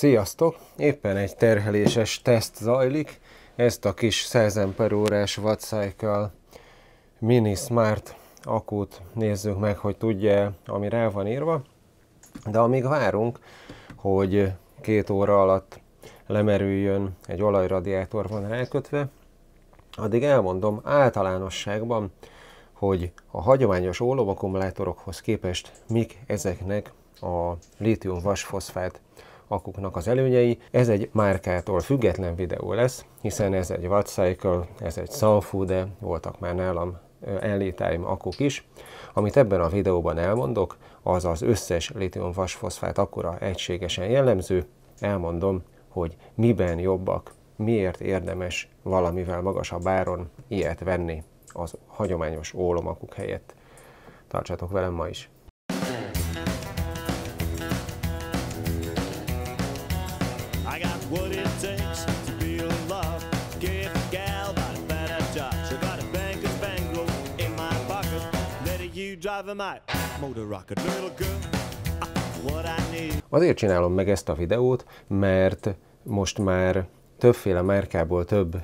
Sziasztok! Éppen egy terheléses teszt zajlik. Ezt a kis 100 órás Watt Cycle Mini Smart akut nézzük meg, hogy tudja, ami rá van írva. De amíg várunk, hogy két óra alatt lemerüljön, egy olajradiátor van rákötve, addig elmondom általánosságban, hogy a hagyományos ólomakkumulátorokhoz képest mik ezeknek a lítium vasfoszfát akuknak az előnyei. Ez egy márkától független videó lesz, hiszen ez egy Wattcycle, ez egy Sanfu, voltak már nálam ellétáim akuk is. Amit ebben a videóban elmondok, az az összes litium vasfoszfát akkora egységesen jellemző, elmondom, hogy miben jobbak, miért érdemes valamivel magasabb áron ilyet venni az hagyományos ólomakuk helyett. Tartsatok velem ma is! Azért csinálom meg ezt a videót, mert most már többféle márkából több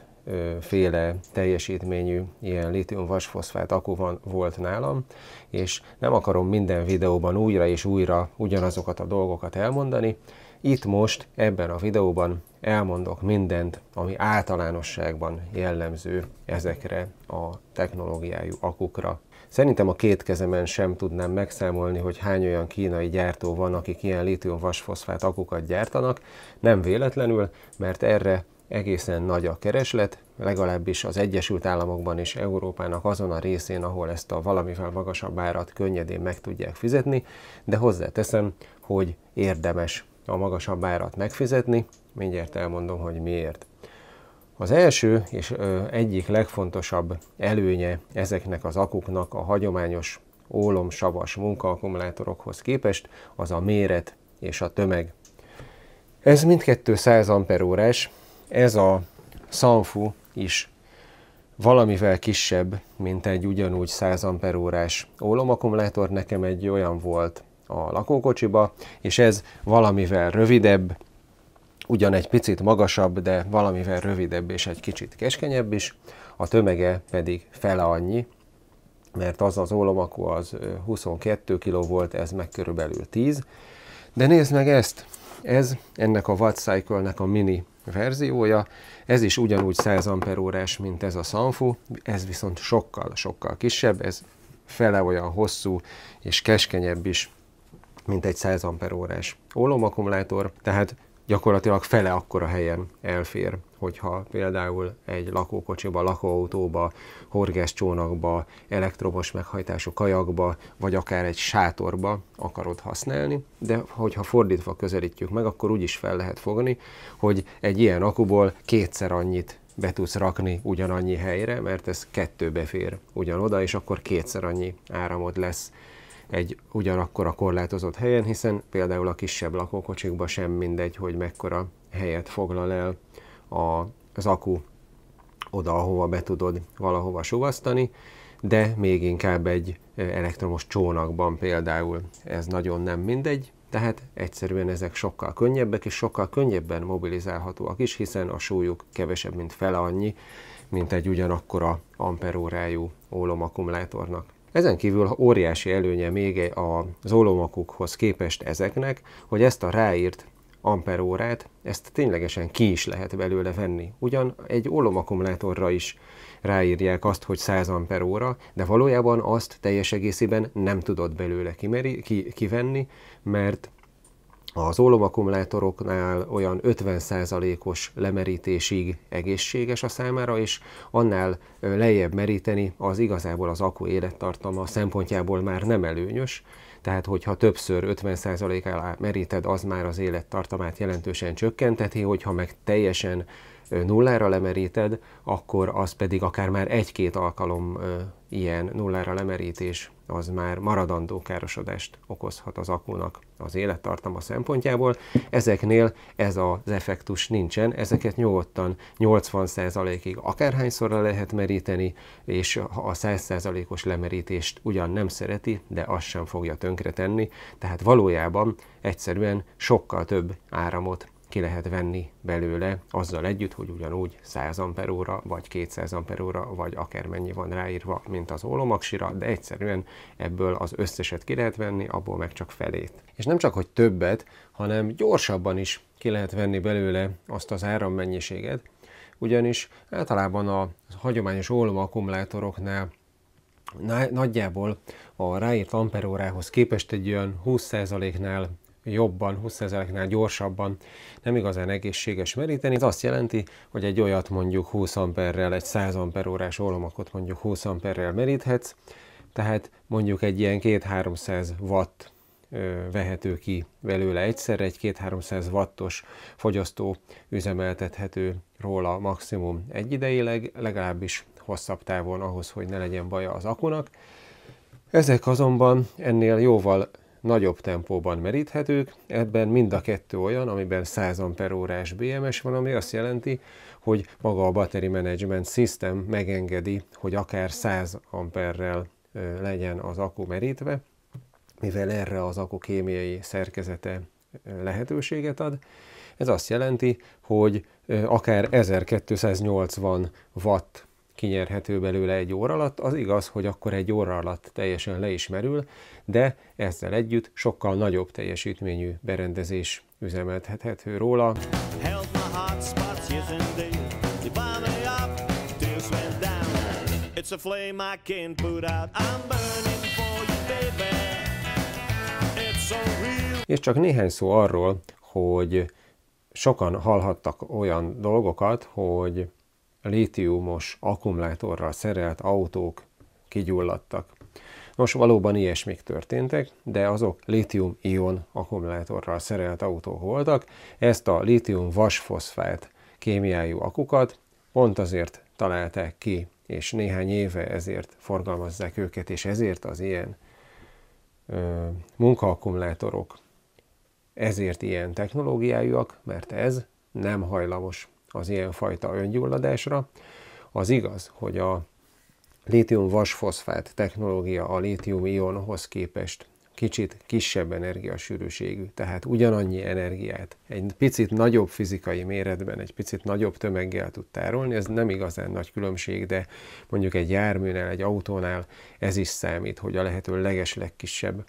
féle teljesítményű ilyen litium vasfoszfát akku van, volt nálam, és nem akarom minden videóban újra és újra ugyanazokat a dolgokat elmondani, itt most, ebben a videóban elmondok mindent, ami általánosságban jellemző ezekre a technológiájú akukra. Szerintem a két kezemen sem tudnám megszámolni, hogy hány olyan kínai gyártó van, akik ilyen litium-vasfoszfát akukat gyártanak, nem véletlenül, mert erre egészen nagy a kereslet, legalábbis az Egyesült Államokban és Európának azon a részén, ahol ezt a valamivel magasabb árat könnyedén meg tudják fizetni, de hozzáteszem, hogy érdemes a magasabb árat megfizetni. Mindjárt elmondom, hogy miért. Az első és egyik legfontosabb előnye ezeknek az akuknak a hagyományos ólomsavas munkaakkumulátorokhoz képest az a méret és a tömeg. Ez mindkettő 100 amperórás, ez a Sanfu is valamivel kisebb, mint egy ugyanúgy 100 amperórás ólomakkumulátor. Nekem egy olyan volt a lakókocsiba, és ez valamivel rövidebb, ugyan egy picit magasabb, de valamivel rövidebb és egy kicsit keskenyebb is, a tömege pedig fele annyi, mert az az ólomakó az 22 kg volt, ez meg körülbelül 10. De nézd meg ezt, ez ennek a Watt Cycle-nek a mini verziója, ez is ugyanúgy 100 amperórás, mint ez a Sanfu, ez viszont sokkal-sokkal kisebb, ez fele olyan hosszú és keskenyebb is, mint egy 100 amperórás ólomakkumulátor, tehát gyakorlatilag fele akkora helyen elfér, hogyha például egy lakókocsiba, lakóautóba, horgászcsónakba, elektromos meghajtású kajakba, vagy akár egy sátorba akarod használni, de hogyha fordítva közelítjük meg, akkor úgy is fel lehet fogni, hogy egy ilyen akuból kétszer annyit be tudsz rakni ugyanannyi helyre, mert ez kettőbe fér ugyanoda, és akkor kétszer annyi áramod lesz egy ugyanakkor a korlátozott helyen, hiszen például a kisebb lakókocsikban sem mindegy, hogy mekkora helyet foglal el a, az aku oda, ahova be tudod valahova suvasztani, de még inkább egy elektromos csónakban például ez nagyon nem mindegy, tehát egyszerűen ezek sokkal könnyebbek, és sokkal könnyebben mobilizálhatóak is, hiszen a súlyuk kevesebb, mint fele annyi, mint egy ugyanakkora amperórájú ólomakkumulátornak. Ezen kívül óriási előnye még az olomakukhoz képest ezeknek, hogy ezt a ráírt amperórát, ezt ténylegesen ki is lehet belőle venni. Ugyan egy olomakkumulátorra is ráírják azt, hogy 100 amperóra, de valójában azt teljes egészében nem tudod belőle kimeri, ki, kivenni, mert az ólomakkumulátoroknál olyan 50%-os lemerítésig egészséges a számára, és annál lejjebb meríteni az igazából az akku élettartama szempontjából már nem előnyös, tehát hogyha többször 50%-ára meríted, az már az élettartamát jelentősen csökkenteti, hogyha meg teljesen nullára lemeríted, akkor az pedig akár már egy-két alkalom ilyen nullára lemerítés, az már maradandó károsodást okozhat az akunak az élettartama szempontjából. Ezeknél ez az effektus nincsen, ezeket nyugodtan 80%-ig akárhányszorra lehet meríteni, és a 100%-os lemerítést ugyan nem szereti, de azt sem fogja tönkretenni, tehát valójában egyszerűen sokkal több áramot ki lehet venni belőle, azzal együtt, hogy ugyanúgy 100 amperóra, vagy 200 amperóra, vagy akármennyi mennyi van ráírva, mint az ólomaksira, de egyszerűen ebből az összeset ki lehet venni, abból meg csak felét. És nem csak, hogy többet, hanem gyorsabban is ki lehet venni belőle azt az árammennyiséget, ugyanis általában a hagyományos ólom akkumulátoroknál nagyjából a ráírt amperórához képest egy olyan 20%-nál jobban, 20 ezereknál gyorsabban nem igazán egészséges meríteni. Ez azt jelenti, hogy egy olyat mondjuk 20 amperrel, egy 100 amperórás ólomakot mondjuk 20 amperrel meríthetsz, tehát mondjuk egy ilyen 2-300 watt vehető ki belőle egyszerre, egy 2-300 wattos fogyasztó üzemeltethető róla maximum egyidejileg, legalábbis hosszabb távon ahhoz, hogy ne legyen baja az akunak. Ezek azonban ennél jóval nagyobb tempóban meríthetők, ebben mind a kettő olyan, amiben 100 amperórás BMS van, ami azt jelenti, hogy maga a Battery Management System megengedi, hogy akár 100 amperrel legyen az akku merítve, mivel erre az akku kémiai szerkezete lehetőséget ad. Ez azt jelenti, hogy akár 1280 watt kinyerhető belőle egy óra alatt. Az igaz, hogy akkor egy óra alatt teljesen le is merül, de ezzel együtt sokkal nagyobb teljesítményű berendezés üzemeltethető róla. És csak néhány szó arról, hogy sokan hallhattak olyan dolgokat, hogy lítiumos akkumulátorral szerelt autók kigyulladtak. Nos, valóban ilyesmik történtek, de azok lítium-ion akkumulátorral szerelt autók voltak. Ezt a lítium-vasfoszfát kémiájú akukat pont azért találták ki, és néhány éve ezért forgalmazzák őket, és ezért az ilyen ö, munkaakkumulátorok ezért ilyen technológiájúak, mert ez nem hajlamos az ilyenfajta öngyulladásra. Az igaz, hogy a lítium vasfoszfát technológia a lítium ionhoz képest kicsit kisebb energiasűrűségű, tehát ugyanannyi energiát egy picit nagyobb fizikai méretben, egy picit nagyobb tömeggel tud tárolni, ez nem igazán nagy különbség, de mondjuk egy járműnél, egy autónál ez is számít, hogy a lehető legeslegkisebb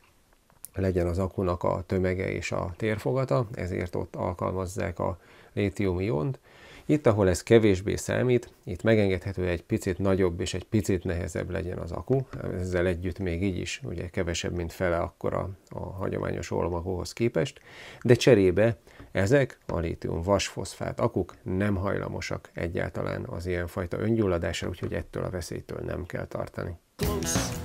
legyen az akunak a tömege és a térfogata, ezért ott alkalmazzák a létium iont. Itt, ahol ez kevésbé számít, itt megengedhető egy picit nagyobb és egy picit nehezebb legyen az aku, ezzel együtt még így is, ugye kevesebb, mint fele akkora a hagyományos olmagóhoz képest, de cserébe ezek a lítium vasfoszfát akuk nem hajlamosak egyáltalán az ilyenfajta öngyulladásra, úgyhogy ettől a veszélytől nem kell tartani. Close,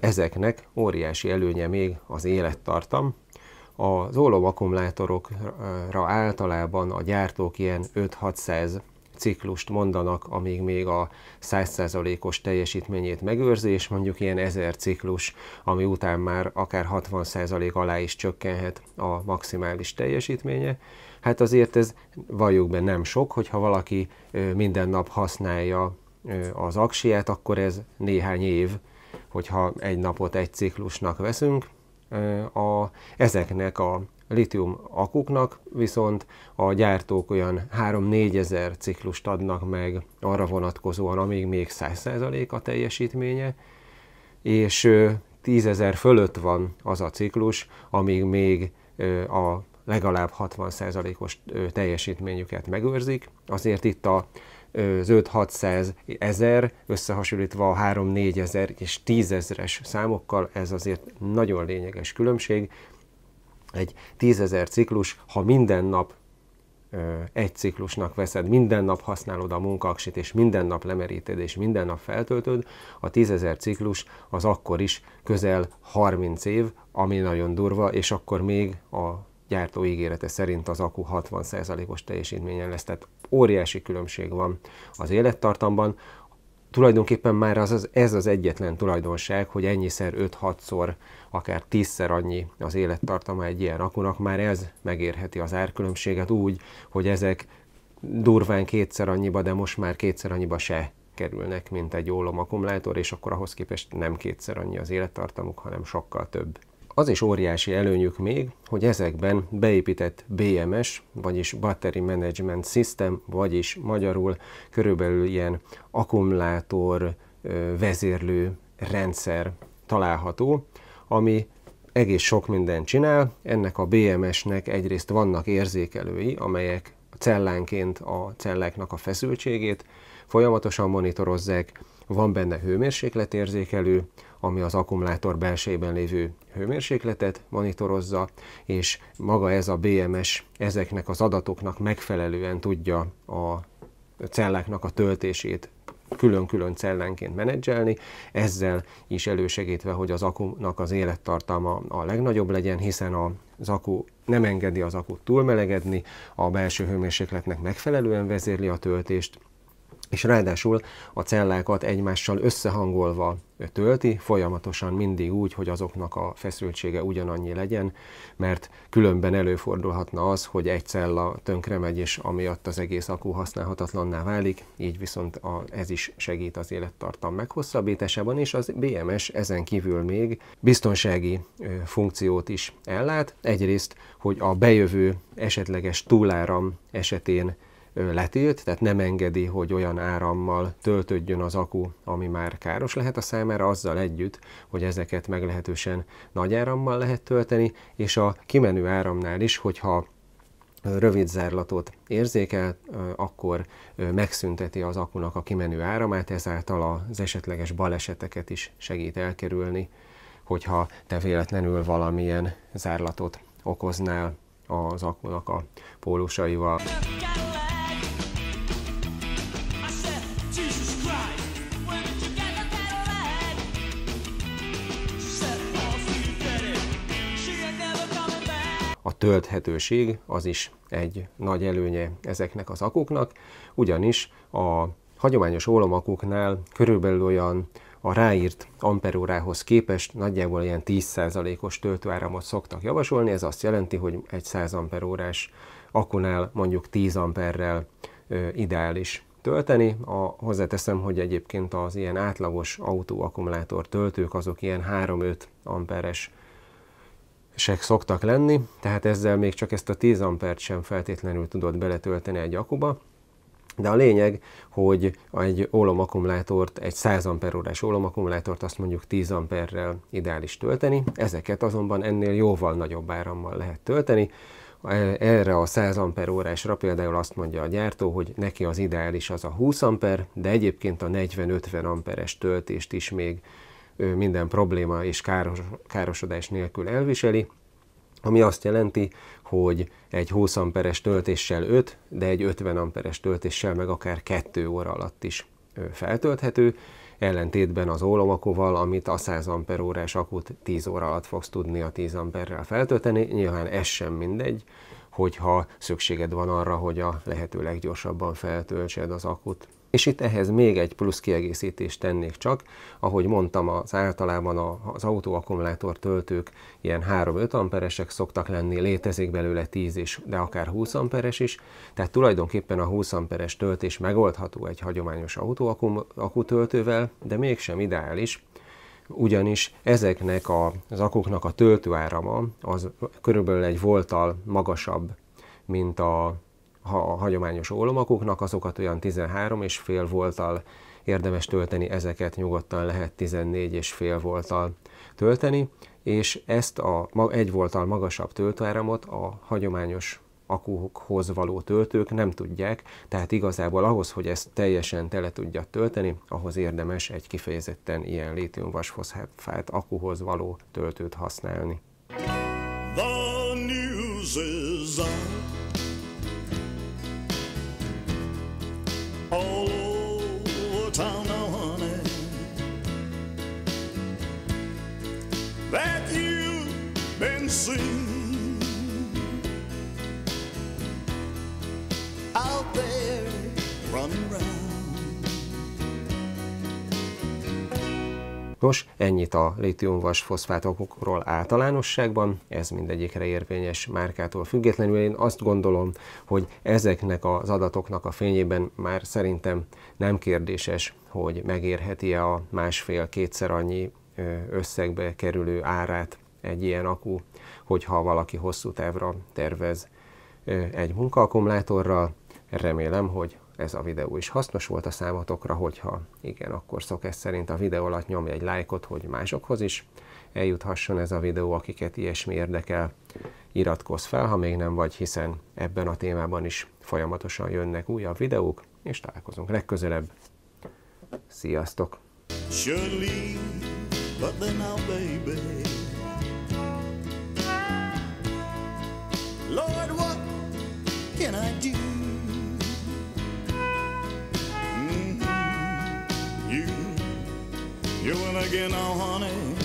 Ezeknek óriási előnye még az élettartam. Az ólóakkumulátorokra általában a gyártók ilyen 5-600 ciklust mondanak, amíg még a 100%-os teljesítményét megőrzi, és mondjuk ilyen 1000 ciklus, ami után már akár 60% alá is csökkenhet a maximális teljesítménye hát azért ez valljuk be nem sok, hogyha valaki minden nap használja az aksiát, akkor ez néhány év, hogyha egy napot egy ciklusnak veszünk. A, ezeknek a litium akuknak viszont a gyártók olyan 3-4 ezer ciklust adnak meg arra vonatkozóan, amíg még 100% a teljesítménye, és 10 ezer fölött van az a ciklus, amíg még a legalább 60%-os teljesítményüket megőrzik, azért itt a az 5-600 ezer, összehasonlítva a 3-4 ezer és 10 ezeres számokkal, ez azért nagyon lényeges különbség. Egy 10 ezer ciklus, ha minden nap egy ciklusnak veszed, minden nap használod a munkaksit, és minden nap lemeríted, és minden nap feltöltöd, a 10 ezer ciklus az akkor is közel 30 év, ami nagyon durva, és akkor még a gyártó ígérete szerint az akku 60%-os teljesítményen lesz, tehát óriási különbség van az élettartamban. Tulajdonképpen már az, az, ez az egyetlen tulajdonság, hogy ennyiszer 5-6-szor, akár 10-szer annyi az élettartama egy ilyen akunak, már ez megérheti az árkülönbséget úgy, hogy ezek durván kétszer annyiba, de most már kétszer annyiba se kerülnek, mint egy ólom akkumulátor, és akkor ahhoz képest nem kétszer annyi az élettartamuk, hanem sokkal több. Az is óriási előnyük még, hogy ezekben beépített BMS, vagyis Battery Management System, vagyis magyarul körülbelül ilyen akkumulátor vezérlő rendszer található, ami egész sok mindent csinál. Ennek a BMS-nek egyrészt vannak érzékelői, amelyek cellánként a celláknak a feszültségét folyamatosan monitorozzák, van benne hőmérsékletérzékelő, ami az akkumulátor belsejében lévő hőmérsékletet monitorozza, és maga ez a BMS ezeknek az adatoknak megfelelően tudja a celláknak a töltését külön-külön cellánként menedzselni, ezzel is elősegítve, hogy az akunak az élettartama a legnagyobb legyen, hiszen az akku nem engedi az akut túlmelegedni, a belső hőmérsékletnek megfelelően vezérli a töltést, és ráadásul a cellákat egymással összehangolva tölti, folyamatosan mindig úgy, hogy azoknak a feszültsége ugyanannyi legyen, mert különben előfordulhatna az, hogy egy cella tönkre megy, és amiatt az egész akú használhatatlanná válik, így viszont a, ez is segít az élettartam meghosszabbításában, és az BMS ezen kívül még biztonsági ö, funkciót is ellát. Egyrészt, hogy a bejövő esetleges túláram esetén letilt, tehát nem engedi, hogy olyan árammal töltődjön az aku, ami már káros lehet a számára, azzal együtt, hogy ezeket meglehetősen nagy árammal lehet tölteni, és a kimenő áramnál is, hogyha rövid zárlatot érzékel, akkor megszünteti az akunak a kimenő áramát, ezáltal az esetleges baleseteket is segít elkerülni, hogyha te véletlenül valamilyen zárlatot okoznál az akunak a pólusaival. tölthetőség az is egy nagy előnye ezeknek az akuknak, ugyanis a hagyományos ólomakuknál körülbelül olyan a ráírt amperórához képest nagyjából ilyen 10%-os töltőáramot szoktak javasolni, ez azt jelenti, hogy egy 100 amperórás akunál mondjuk 10 amperrel ideális tölteni. A, hozzáteszem, hogy egyébként az ilyen átlagos autóakkumulátor töltők azok ilyen 3-5 amperes sek szoktak lenni, tehát ezzel még csak ezt a 10 ampert sem feltétlenül tudod beletölteni egy akuba, de a lényeg, hogy egy ólomakkumulátort, egy 100 amperórás ólomakkumulátort azt mondjuk 10 amperrel ideális tölteni, ezeket azonban ennél jóval nagyobb árammal lehet tölteni, erre a 100 amper órásra például azt mondja a gyártó, hogy neki az ideális az a 20 amper, de egyébként a 40-50 amperes töltést is még ő minden probléma és káros, károsodás nélkül elviseli, ami azt jelenti, hogy egy 20 amperes töltéssel 5, de egy 50 amperes töltéssel meg akár 2 óra alatt is feltölthető, ellentétben az ólomakoval, amit a 100 amper órás akut 10 óra alatt fogsz tudni a 10 amperrel feltölteni, nyilván ez sem mindegy, hogyha szükséged van arra, hogy a lehető leggyorsabban feltöltsed az akut. És itt ehhez még egy plusz kiegészítést tennék csak, ahogy mondtam, az általában az autóakkumulátor töltők ilyen 3-5 amperesek szoktak lenni, létezik belőle 10 is, de akár 20 amperes is, tehát tulajdonképpen a 20 amperes töltés megoldható egy hagyományos autóakutöltővel, de mégsem ideális, ugyanis ezeknek a, az akuknak a töltőárama az körülbelül egy voltal magasabb, mint a ha a hagyományos ólomakuknak, azokat olyan 13,5 voltal érdemes tölteni, ezeket nyugodtan lehet 14,5 voltal tölteni, és ezt a egy voltal magasabb töltőáramot a hagyományos akukhoz való töltők nem tudják, tehát igazából ahhoz, hogy ezt teljesen tele tudja tölteni, ahhoz érdemes egy kifejezetten ilyen létiumvasfoszfát akuhoz való töltőt használni. Van. all over town now, honey. That you've been seen. Nos, ennyit a lítiumvas foszfátokról általánosságban, ez mindegyikre érvényes márkától függetlenül. Én azt gondolom, hogy ezeknek az adatoknak a fényében már szerintem nem kérdéses, hogy megérheti-e a másfél-kétszer annyi összegbe kerülő árát egy ilyen akú, hogyha valaki hosszú távra tervez egy munkaakkumulátorral. Remélem, hogy ez a videó is hasznos volt a számotokra, hogyha igen, akkor szokás szerint a videó alatt nyomj egy lájkot, hogy másokhoz is eljuthasson ez a videó, akiket ilyesmi érdekel, iratkozz fel, ha még nem vagy, hiszen ebben a témában is folyamatosan jönnek újabb videók, és találkozunk legközelebb. Sziasztok! Lord, what can I do? You're again now, honey.